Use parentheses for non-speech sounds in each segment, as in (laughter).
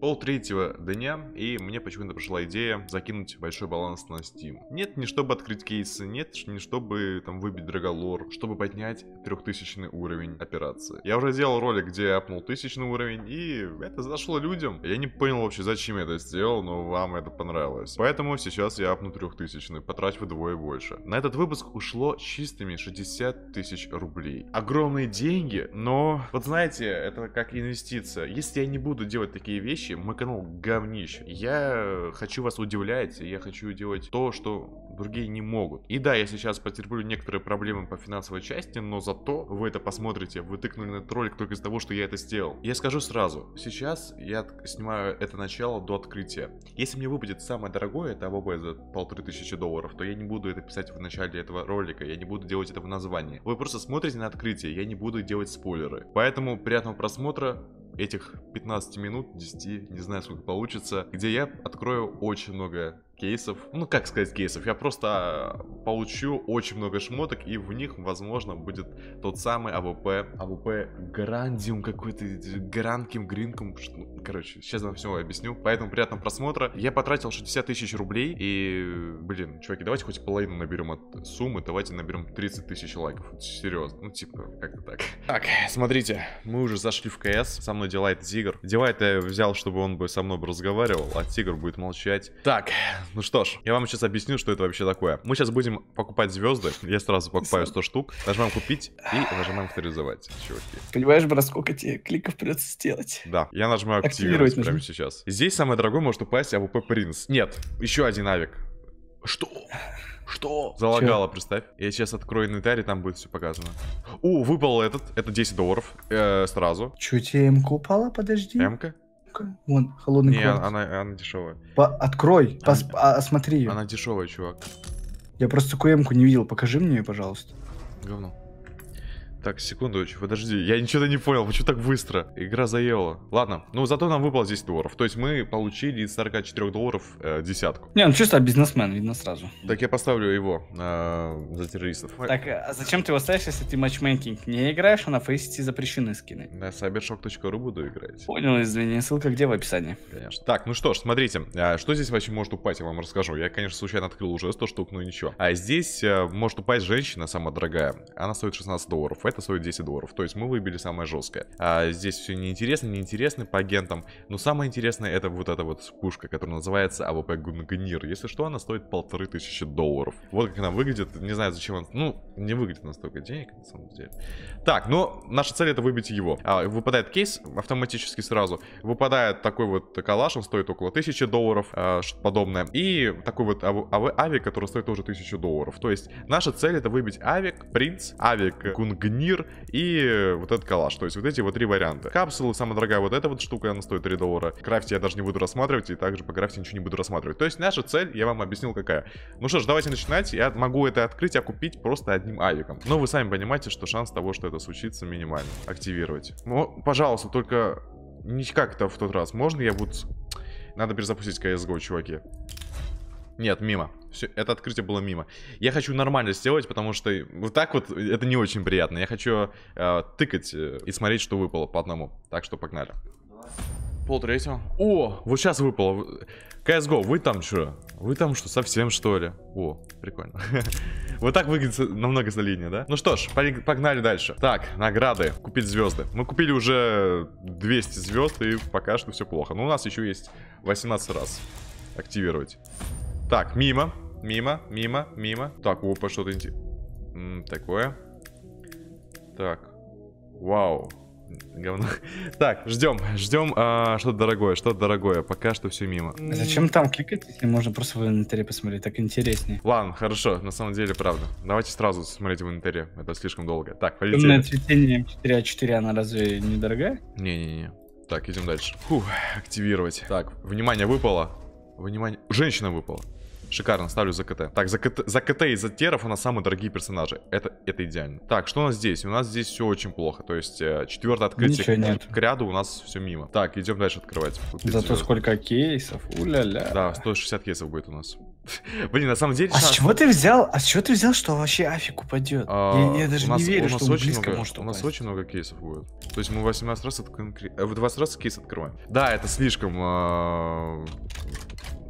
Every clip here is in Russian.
Пол третьего дня, и мне почему-то пришла идея закинуть большой баланс на Steam. Нет, не чтобы открыть кейсы, нет, не чтобы там выбить Драголор, чтобы поднять трехтысячный уровень операции. Я уже сделал ролик, где я апнул тысячный уровень, и это зашло людям. Я не понял вообще, зачем я это сделал, но вам это понравилось. Поэтому сейчас я апну трехтысячный, потрачу вдвое больше. На этот выпуск ушло чистыми 60 тысяч рублей. Огромные деньги, но вот знаете, это как инвестиция. Если я не буду делать такие вещи, говнище, мой канал говнище. Я э, хочу вас удивлять, я хочу делать то, что другие не могут. И да, я сейчас потерплю некоторые проблемы по финансовой части, но зато вы это посмотрите, вы тыкнули на этот ролик только из-за того, что я это сделал. Я скажу сразу, сейчас я снимаю это начало до открытия. Если мне выпадет самое дорогое, это АВБ за полторы тысячи долларов, то я не буду это писать в начале этого ролика, я не буду делать это в названии. Вы просто смотрите на открытие, я не буду делать спойлеры. Поэтому приятного просмотра, этих 15 минут, 10, не знаю сколько получится, где я открою очень много кейсов. Ну, как сказать кейсов? Я просто а, получу очень много шмоток, и в них, возможно, будет тот самый АВП. АВП Грандиум какой-то, Гранким, Гринком. Короче, сейчас вам все объясню. Поэтому приятного просмотра. Я потратил 60 тысяч рублей, и, блин, чуваки, давайте хоть половину наберем от суммы, давайте наберем 30 тысяч лайков. Серьезно, ну, типа, как-то так. Так, смотрите, мы уже зашли в КС, со мной делает Зигр. Девайт я взял, чтобы он бы со мной разговаривал, а Тигр будет молчать. Так, ну что ж, я вам сейчас объясню, что это вообще такое. Мы сейчас будем покупать звезды. Я сразу покупаю 100 штук. Нажимаем купить и нажимаем авторизовать, чуваки. Понимаешь, брат, сколько тебе кликов придется сделать? Да, я нажимаю активировать, активировать прямо сейчас. Здесь самое дорогое может упасть АВП Принц. Нет, еще один авик. Что? Что? Залагало, Чё? представь. Я сейчас открою инвентарь, и там будет все показано. О, выпал этот. Это 10 долларов. Э, сразу. Чуть тебе МК упала, подожди. МК? Вон, холодный Не, она, она дешевая. По открой, она... А, осмотри ее. Она дешевая, чувак. Я просто куемку не видел, покажи мне ее, пожалуйста. Говно. Так, секундочку, подожди, я ничего не понял, почему так быстро? Игра заела. Ладно, ну зато нам выпало 10 долларов, то есть мы получили из 44 долларов э, десятку. Не, ну чисто бизнесмен, видно сразу. Так я поставлю его э, за террористов. Так, а, а зачем ты его ставишь, если ты матчмейкинг не играешь, а на фейсити запрещены скины? На cybershock.ru буду играть. Понял, извини, ссылка где в описании. Конечно. Так, ну что ж, смотрите, а, что здесь вообще может упасть, я вам расскажу. Я, конечно, случайно открыл уже 100 штук, но ничего. А здесь а, может упасть женщина, самая дорогая, она стоит 16 долларов это стоит 10 долларов. То есть мы выбили самое жесткое. А здесь все неинтересно, неинтересно по агентам. Но самое интересное это вот эта вот пушка, которая называется АВП Гунганир. Если что, она стоит полторы тысячи долларов. Вот как она выглядит. Не знаю, зачем она... Ну, не выглядит на столько денег, на самом деле. Так, но наша цель это выбить его. А, выпадает кейс автоматически сразу. Выпадает такой вот калаш, он стоит около тысячи долларов, а, что-то подобное. И такой вот ави, который стоит тоже тысячу долларов. То есть наша цель это выбить авик, принц, авик Гунганир сувенир и вот этот калаш. То есть вот эти вот три варианта. Капсулы, самая дорогая вот эта вот штука, она стоит 3 доллара. Крафте я даже не буду рассматривать, и также по крафте ничего не буду рассматривать. То есть наша цель, я вам объяснил какая. Ну что ж, давайте начинать. Я могу это открыть, а купить просто одним авиком. Но вы сами понимаете, что шанс того, что это случится, минимальный. Активировать. Ну, пожалуйста, только... Не как-то в тот раз. Можно я буду... Надо перезапустить CSGO, чуваки. Нет, мимо. Все, это открытие было мимо. Я хочу нормально сделать, потому что вот так вот э, это не очень приятно. Я хочу э, тыкать э, и смотреть, что выпало по одному. Так что погнали. Пол третьего. О, вот сейчас выпало. CSGO, вы там что? Вы там что, совсем что ли? О, прикольно. (laughs) вот так выглядит намного солиднее, да? Ну что ж, погнали дальше. Так, награды. Купить звезды. Мы купили уже 200 звезд и пока что все плохо. Но у нас еще есть 18 раз активировать. Так, мимо, мимо, мимо, мимо. Так, опа, что-то интересное. Такое. Так. Вау. Говно. (laughs) Так, ждем, ждем а, что-то дорогое, что-то дорогое. Пока что все мимо. А зачем там кликать, если можно просто в инвентаре посмотреть? Так интереснее. Ладно, хорошо, на самом деле, правда. Давайте сразу смотреть в инвентаре, это слишком долго. Так, полетели. Темное цветение 4А4, она разве не дорогая? Не-не-не. Так, идем дальше. Фух, активировать. Так, внимание, выпало. Внимание. Женщина выпала. Шикарно, ставлю за КТ. Так, за КТ, за КТ и за Теров у нас самые дорогие персонажи. Это, это идеально. Так, что у нас здесь? У нас здесь все очень плохо. То есть, э, четвертое открытие Ничего к, нет. к ряду у нас все мимо. Так, идем дальше открывать. Вот Зато сколько кейсов, уля-ля. Да, 160 кейсов будет у нас. (laughs) Блин, на самом деле... А с чего ты взял, а с чего ты взял, что вообще афиг упадет? А, я, я даже нас, не верю, что он очень много, может У нас очень много кейсов будет. То есть мы 18 раз, откры... 20 э, раз кейс открываем. Да, это слишком... Э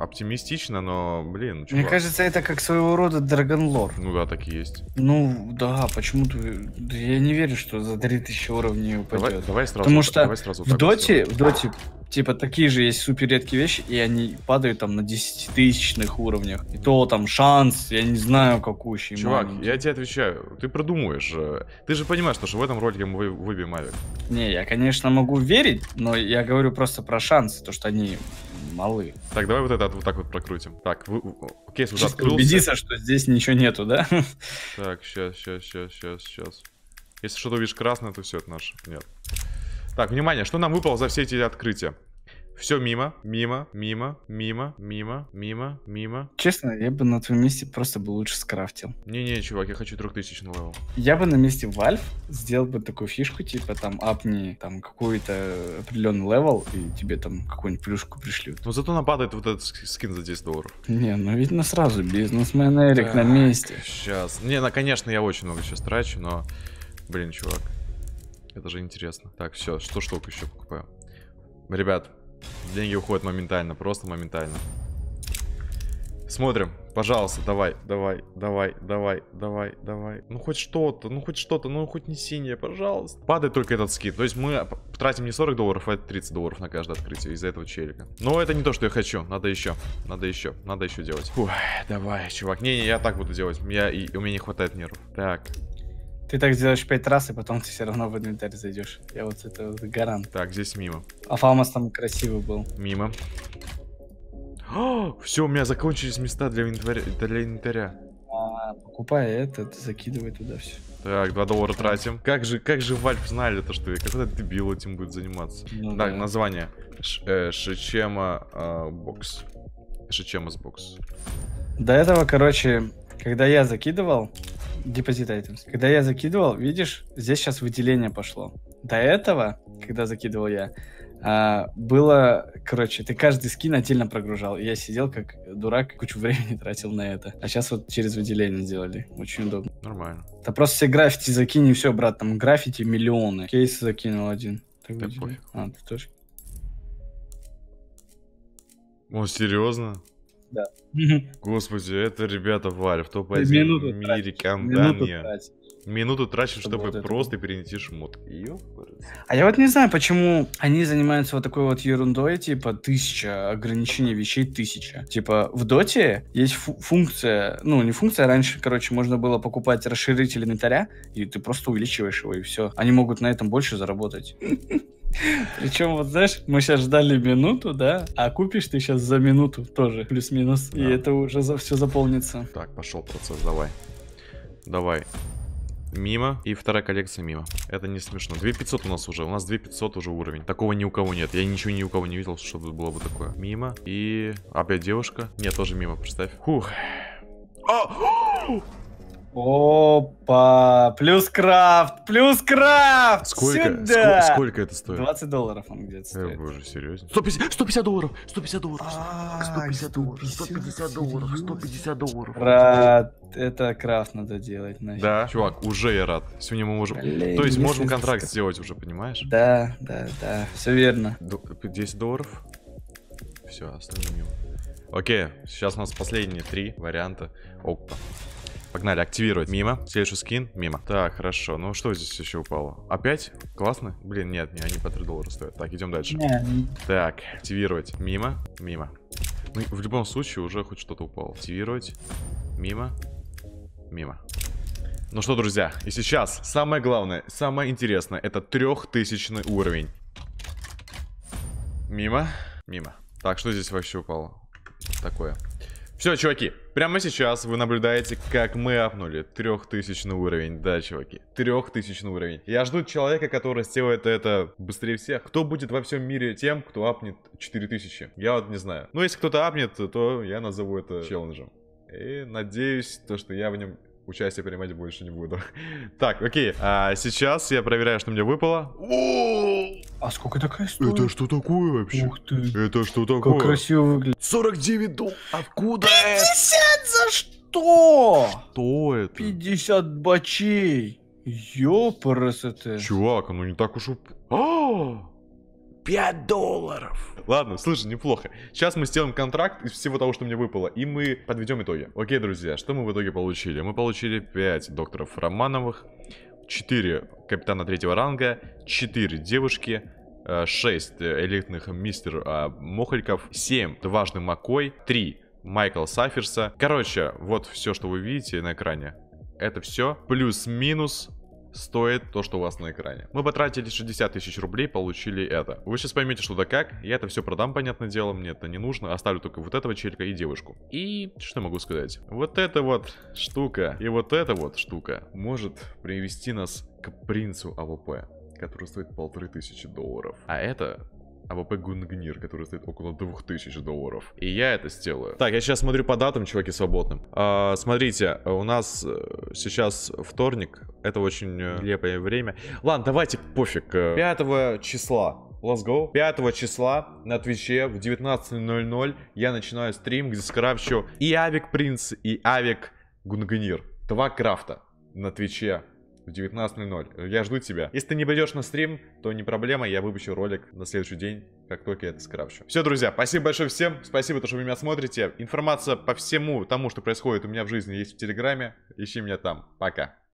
оптимистично, но, блин, ну, чувак. Мне кажется, это как своего рода Драгонлор. Ну да, так и есть. Ну да, почему-то я не верю, что за 3000 уровней упадет. Давай, давай сразу. Потому что давай сразу в доте, в доте, типа, такие же есть супер редкие вещи, и они падают там на 10 тысячных уровнях. И то там шанс, я не знаю, какущий. Чувак, маленький. я тебе отвечаю, ты продумаешь. Э, ты же понимаешь, что в этом ролике мы выбьем Авик. Не, я, конечно, могу верить, но я говорю просто про шансы, то, что они малы. Так, давай вот это вот так вот прокрутим. Так, вы, кейс уже открылся. Убедиться, что здесь ничего нету, да? (laughs) Так, сейчас, сейчас, сейчас, сейчас, сейчас. Если что-то увидишь красное, то все, это наше. Нет. Так, внимание, что нам выпало за все эти открытия? Все мимо, мимо, мимо, мимо, мимо, мимо, мимо. Честно, я бы на твоем месте просто бы лучше скрафтил. Не-не, чувак, я хочу 3000 левел. Я бы на месте Valve сделал бы такую фишку, типа там апни там какой-то определенный левел, и тебе там какую-нибудь плюшку пришлют. Но зато нападает вот этот скин за 10 долларов. Не, ну видно сразу, бизнесмен Эрик так, на месте. Сейчас. Не, ну конечно, я очень много сейчас трачу, но... Блин, чувак. Это же интересно. Так, все, что штук еще покупаю. Ребят, Деньги уходят моментально, просто моментально. Смотрим. Пожалуйста, давай, давай, давай, давай, давай, давай. Ну хоть что-то, ну хоть что-то, ну хоть не синее, пожалуйста. Падает только этот скид. То есть мы тратим не 40 долларов, а 30 долларов на каждое открытие из-за этого челика. Но это не то, что я хочу. Надо еще, надо еще, надо еще делать. Фух, давай, чувак. Не-не, я так буду делать. Я, и, у меня не хватает нервов. Так, ты так сделаешь пять раз, и потом ты все равно в инвентарь зайдешь. Я вот это вот гарант. Так, здесь мимо. А фалмас там красивый был. Мимо. О, (gasps) все, у меня закончились места для инвентаря. Для инвентаря. А, покупай этот, закидывай туда все. Так, 2 доллара тратим. Как же, как же Вальф знали то, что какой-то дебил этим будет заниматься. Ну, так, да. название. Ш, э, а, Бокс. Шичема э, бокс. До этого, короче, когда я закидывал, Депозит items. Когда я закидывал, видишь, здесь сейчас выделение пошло. До этого, когда закидывал я, а, было, короче, ты каждый скин отдельно прогружал. И я сидел как дурак, кучу (laughs) времени тратил на это. А сейчас вот через выделение сделали. Очень удобно. Нормально. Да просто все граффити закинь и все, брат. Там граффити миллионы. Кейс закинул один. Так да пофиг. А, ты тоже. О, серьезно? да. Господи, это ребята Valve, топ-1 в мире Кандания. Минуту тратишь, чтобы, вот просто это... перенести шмот. А я вот не знаю, почему они занимаются вот такой вот ерундой, типа тысяча, ограничение вещей тысяча. Типа в доте есть фу- функция, ну не функция, а раньше, короче, можно было покупать расширитель инвентаря, и ты просто увеличиваешь его, и все. Они могут на этом больше заработать. Причем, вот знаешь, мы сейчас ждали минуту, да, а купишь ты сейчас за минуту тоже, плюс-минус, да. и это уже за, все заполнится. Так, пошел процесс, давай. Давай. Мимо. И вторая коллекция мимо. Это не смешно. 2500 у нас уже. У нас 2500 уже уровень. Такого ни у кого нет. Я ничего ни у кого не видел, чтобы было бы такое. Мимо. И опять девушка. Нет, тоже мимо, представь. Хух. А! (gasps) Опа! Плюс крафт! Плюс крафт! Сколько, Сюда! Ск сколько это стоит? 20 долларов он где-то э, стоит. Э, боже, серьезно? 150, 150 долларов! 150 долларов! А, 150 долларов! 150 долларов! 150 долларов! Рад! Это крафт надо делать. Нафиг. Да, чувак, уже я рад. Сегодня мы можем... Блин, То есть можем контракт как... сделать уже, понимаешь? Да, да, да. Все верно. 10 долларов. Все, остановим. Окей, сейчас у нас последние три варианта. Опа. Погнали, активировать. Мимо. Следующий скин. Мимо. Так, хорошо. Ну, что здесь еще упало? Опять? Классно? Блин, нет, не, они по 3 доллара стоят. Так, идем дальше. Так, активировать. Мимо. Мимо. Ну, в любом случае, уже хоть что-то упало. Активировать. Мимо. Мимо. Ну что, друзья, и сейчас самое главное, самое интересное, это трехтысячный уровень. Мимо. Мимо. Так, что здесь вообще упало? Такое. Все, чуваки, Прямо сейчас вы наблюдаете, как мы апнули 3000 уровень, да, чуваки, 3000 уровень. Я жду человека, который сделает это быстрее всех. Кто будет во всем мире тем, кто апнет 4000? Я вот не знаю. Но ну, если кто-то апнет, то я назову это челленджем. И надеюсь, то, что я в нем участие принимать больше не буду. (laughs) Так, окей. А сейчас я проверяю, что мне выпало. А сколько такая стоит? Это что такое вообще? Ух ты. Это что такое? Как красиво выглядит. 49 долларов. Откуда 50! что? Что это? 50 бачей. Ёпарасоте. Чувак, ну не так уж уп... А! 5 долларов. Ладно, слушай, неплохо. Сейчас мы сделаем контракт из всего того, что мне выпало, и мы подведем итоги. Окей, друзья, что мы в итоге получили? Мы получили 5 докторов Романовых, 4 капитана третьего ранга, 4 девушки, 6 э, элитных мистер а, Мохольков, 7 важный Макой, 3 Майкла Саферса. Короче, вот все, что вы видите на экране. Это все плюс-минус стоит то, что у вас на экране. Мы потратили 60 тысяч рублей, получили это. Вы сейчас поймете, что да как. Я это все продам, понятное дело, мне это не нужно. Оставлю только вот этого челика и девушку. И что могу сказать? Вот эта вот штука и вот эта вот штука может привести нас к принцу АВП который стоит полторы тысячи долларов. А это АВП Гунгнир, который стоит около 2000 долларов. И я это сделаю. Так, я сейчас смотрю по датам, чуваки, свободным. А, смотрите, у нас э, сейчас вторник. Это очень э, лепое время. Ладно, давайте пофиг. 5 э. числа Let's go. 5 числа на Твиче в 19.00 я начинаю стрим, где скрафчу и Авик Принц, и Авик Гунгнир. Два крафта на Твиче в 19.00. Я жду тебя. Если ты не придешь на стрим, то не проблема, я выпущу ролик на следующий день, как только я это скрафчу. Все, друзья, спасибо большое всем, спасибо, то, что вы меня смотрите. Информация по всему тому, что происходит у меня в жизни, есть в Телеграме. Ищи меня там. Пока.